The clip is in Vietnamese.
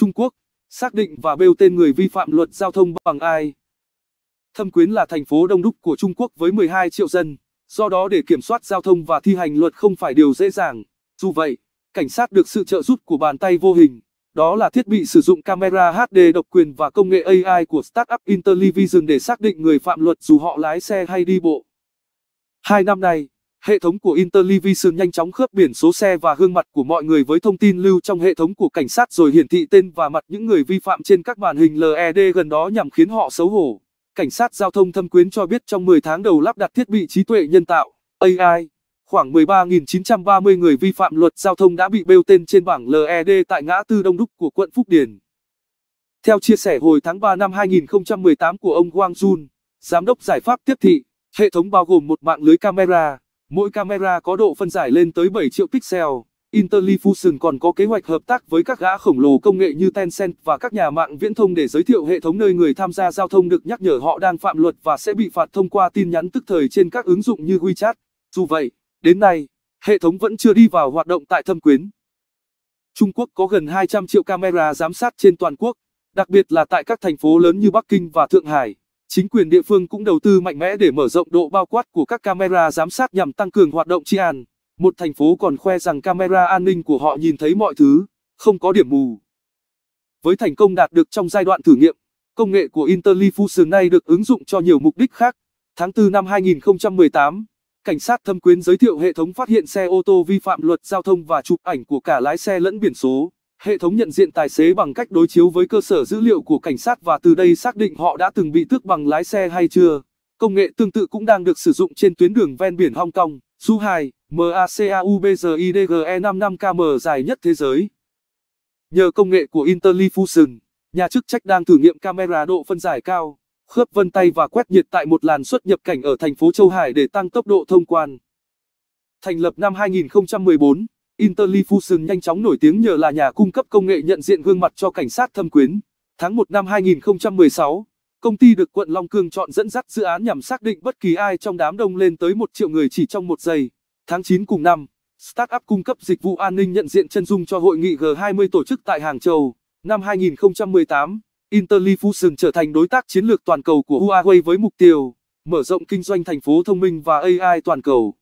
Trung Quốc, xác định và bêu tên người vi phạm luật giao thông bằng ai. Thâm Quyến là thành phố đông đúc của Trung Quốc với 12 triệu dân, do đó để kiểm soát giao thông và thi hành luật không phải điều dễ dàng. Dù vậy, cảnh sát được sự trợ giúp của bàn tay vô hình, đó là thiết bị sử dụng camera HD độc quyền và công nghệ AI của startup Intellivision để xác định người phạm luật dù họ lái xe hay đi bộ. Hai năm nay, Hệ thống của Intellivision nhanh chóng khớp biển số xe và gương mặt của mọi người với thông tin lưu trong hệ thống của cảnh sát rồi hiển thị tên và mặt những người vi phạm trên các màn hình LED gần đó nhằm khiến họ xấu hổ. Cảnh sát giao thông thâm quyến cho biết trong 10 tháng đầu lắp đặt thiết bị trí tuệ nhân tạo, AI, khoảng 13.930 người vi phạm luật giao thông đã bị bêu tên trên bảng LED tại ngã tư Đông Đúc của quận Phúc Điền. Theo chia sẻ hồi tháng 3 năm 2018 của ông Wang Jun, Giám đốc Giải pháp Tiếp thị, hệ thống bao gồm một mạng lưới camera, Mỗi camera có độ phân giải lên tới 7 triệu pixel. Intellifusion còn có kế hoạch hợp tác với các gã khổng lồ công nghệ như Tencent và các nhà mạng viễn thông để giới thiệu hệ thống nơi người tham gia giao thông được nhắc nhở họ đang phạm luật và sẽ bị phạt thông qua tin nhắn tức thời trên các ứng dụng như WeChat. Dù vậy, đến nay, hệ thống vẫn chưa đi vào hoạt động tại thâm quyến. Trung Quốc có gần 200 triệu camera giám sát trên toàn quốc, đặc biệt là tại các thành phố lớn như Bắc Kinh và Thượng Hải chính quyền địa phương cũng đầu tư mạnh mẽ để mở rộng độ bao quát của các camera giám sát nhằm tăng cường hoạt động tri an. Một thành phố còn khoe rằng camera an ninh của họ nhìn thấy mọi thứ, không có điểm mù. Với thành công đạt được trong giai đoạn thử nghiệm, công nghệ của Interlifusion nay được ứng dụng cho nhiều mục đích khác. Tháng 4 năm 2018, cảnh sát thâm quyến giới thiệu hệ thống phát hiện xe ô tô vi phạm luật giao thông và chụp ảnh của cả lái xe lẫn biển số. Hệ thống nhận diện tài xế bằng cách đối chiếu với cơ sở dữ liệu của cảnh sát và từ đây xác định họ đã từng bị tước bằng lái xe hay chưa. Công nghệ tương tự cũng đang được sử dụng trên tuyến đường ven biển Hong Kong, Su 2, MACAUBGIDGE55KM dài nhất thế giới. Nhờ công nghệ của Intellifusion, nhà chức trách đang thử nghiệm camera độ phân giải cao, khớp vân tay và quét nhiệt tại một làn xuất nhập cảnh ở thành phố Châu Hải để tăng tốc độ thông quan. Thành lập năm 2014 Interlifusion nhanh chóng nổi tiếng nhờ là nhà cung cấp công nghệ nhận diện gương mặt cho cảnh sát thâm quyến. Tháng 1 năm 2016, công ty được quận Long Cương chọn dẫn dắt dự án nhằm xác định bất kỳ ai trong đám đông lên tới 1 triệu người chỉ trong một giây. Tháng 9 cùng năm, startup cung cấp dịch vụ an ninh nhận diện chân dung cho hội nghị G20 tổ chức tại Hàng Châu. Năm 2018, Interlifusion trở thành đối tác chiến lược toàn cầu của Huawei với mục tiêu mở rộng kinh doanh thành phố thông minh và AI toàn cầu.